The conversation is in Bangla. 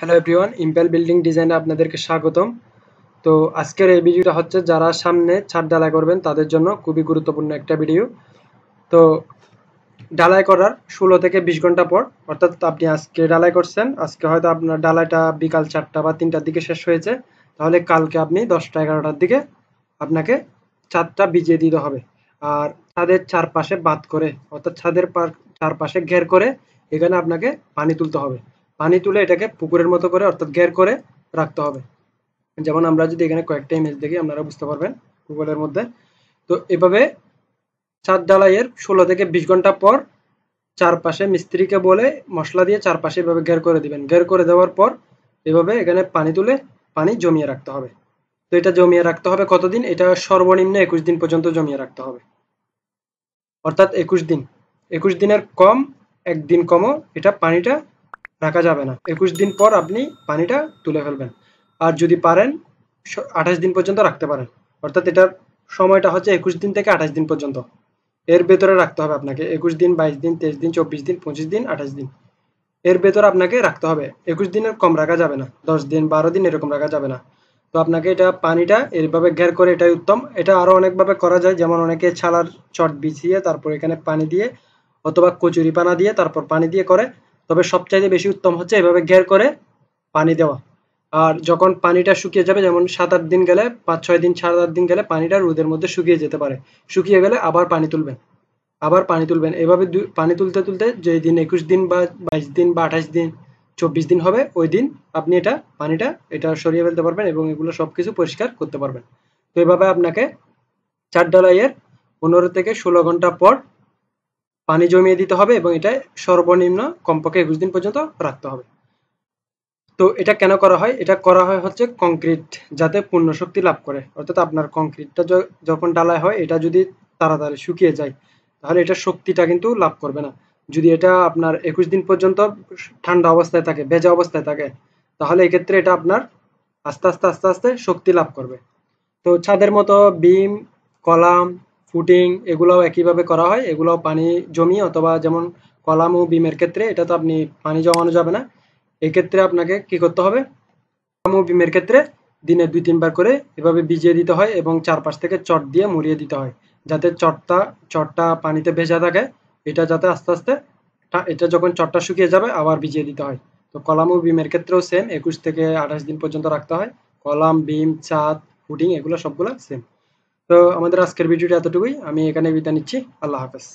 হ্যালো এভরিওয়ান ইম্পেল বিল্ডিং ডিজাইনে আপনাদেরকে স্বাগতম তো আজকের এই ভিডিওটা হচ্ছে যারা সামনে ছাদ ডালাই করবেন তাদের জন্য খুবই গুরুত্বপূর্ণ একটা ভিডিও তো ডালাই করার ষোলো থেকে বিশ ঘন্টা পর অর্থাৎ আপনি আজকে ডালাই করছেন আজকে হয়তো আপনার ডালাইটা বিকাল চারটা বা তিনটার দিকে শেষ হয়েছে তাহলে কালকে আপনি দশটা এগারোটার দিকে আপনাকে ছাদটা ভিজিয়ে দিতে হবে আর ছাদের চারপাশে বাদ করে অর্থাৎ ছাদের চারপাশে ঘের করে এখানে আপনাকে পানি তুলতে হবে পানি তুলে এটাকে পুকুরের মতো করে অর্থাৎ ঘের করে রাখতে হবে যেমন আমরা যদি এখানে কয়েকটা ইমেজ দেখি আপনারা বুঝতে পারবেন গুগলের মধ্যে তো এভাবে ছাদ ডালাইয়ের ষোলো থেকে বিশ ঘন্টা পর চারপাশে মিস্ত্রিকে বলে মশলা দিয়ে চারপাশে এভাবে ঘের করে দিবেন ঘের করে দেওয়ার পর এভাবে এখানে পানি তুলে পানি জমিয়ে রাখতে হবে তো এটা জমিয়ে রাখতে হবে কতদিন এটা সর্বনিম্ন একুশ দিন পর্যন্ত জমিয়ে রাখতে হবে অর্থাৎ একুশ দিন একুশ দিনের কম একদিন কমও এটা পানিটা রাখা যাবে না একুশ দিন পর আপনি পানিটা তুলে ফেলবেন আর যদি পারেন আঠাশ দিন পর্যন্ত রাখতে পারেন অর্থাৎ এটার সময়টা হচ্ছে একুশ দিন থেকে আঠাশ দিন পর্যন্ত এর ভেতরে রাখতে হবে আপনাকে একুশ দিন বাইশ দিন তেইশ দিন চব্বিশ দিন পঁচিশ দিন আঠাশ দিন এর ভেতর আপনাকে রাখতে হবে একুশ দিনের কম রাখা যাবে না দশ দিন বারো দিন এরকম রাখা যাবে না তো আপনাকে এটা পানিটা এইভাবে ঘের করে এটাই উত্তম এটা আরও অনেকভাবে করা যায় যেমন অনেকে ছালার চট বিছিয়ে তারপর এখানে পানি দিয়ে অথবা কচুরি পানা দিয়ে তারপর পানি দিয়ে করে তবে সবচাইতে বেশি উত্তম হচ্ছে এভাবে ঘের করে পানি দেওয়া আর যখন পানিটা শুকিয়ে যাবে যেমন সাত আট দিন গেলে পাঁচ ছয় দিন সাত আট দিন গেলে পানিটা রোদের মধ্যে শুকিয়ে যেতে পারে শুকিয়ে গেলে আবার পানি তুলবেন আবার পানি তুলবেন এভাবে পানি তুলতে তুলতে যেই দিন একুশ দিন বা বাইশ দিন বা আঠাশ দিন চব্বিশ দিন হবে ওই দিন আপনি এটা পানিটা এটা সরিয়ে ফেলতে পারবেন এবং এগুলো সব কিছু পরিষ্কার করতে পারবেন তো এভাবে আপনাকে চার ডলাইয়ের পনেরো থেকে ষোলো ঘন্টা পর পানি জমিয়ে দিতে হবে এবং এটা সর্বনিম্ন কমপক্ষে একুশ দিন পর্যন্ত রাখতে হবে তো এটা কেন করা হয় এটা করা হয় হচ্ছে কংক্রিট যাতে পূর্ণ শক্তি লাভ করে অর্থাৎ আপনার কংক্রিটটা যখন ডালায় হয় এটা যদি তাড়াতাড়ি শুকিয়ে যায় তাহলে এটা শক্তিটা কিন্তু লাভ করবে না যদি এটা আপনার একুশ দিন পর্যন্ত ঠান্ডা অবস্থায় থাকে ভেজা অবস্থায় থাকে তাহলে এক্ষেত্রে এটা আপনার আস্তে আস্তে আস্তে আস্তে শক্তি লাভ করবে তো ছাদের মতো বিম কলাম পুটিং এগুলোও একইভাবে করা হয় এগুলোও পানি জমিয়ে অথবা যেমন কলাম ও বিমের ক্ষেত্রে এটা তো আপনি পানি জমানো যাবে না এক্ষেত্রে আপনাকে কি করতে হবে কলাম ও বিমের ক্ষেত্রে দিনে দুই তিনবার করে এভাবে ভিজিয়ে দিতে হয় এবং চারপাশ থেকে চট দিয়ে মুড়িয়ে দিতে হয় যাতে চটটা চটটা পানিতে ভেজা থাকে এটা যাতে আস্তে আস্তে এটা যখন চটটা শুকিয়ে যাবে আবার ভিজিয়ে দিতে হয় তো কলাম ও বিমের ক্ষেত্রেও সেম একুশ থেকে আঠাশ দিন পর্যন্ত রাখতে হয় কলাম বিম ছাদ ফুডিং এগুলো সবগুলো সেম তো আমাদের আজকের ভিডিওটা এতটুকুই আমি এখানে বিদায় নিচ্ছি আল্লাহ হাফেজ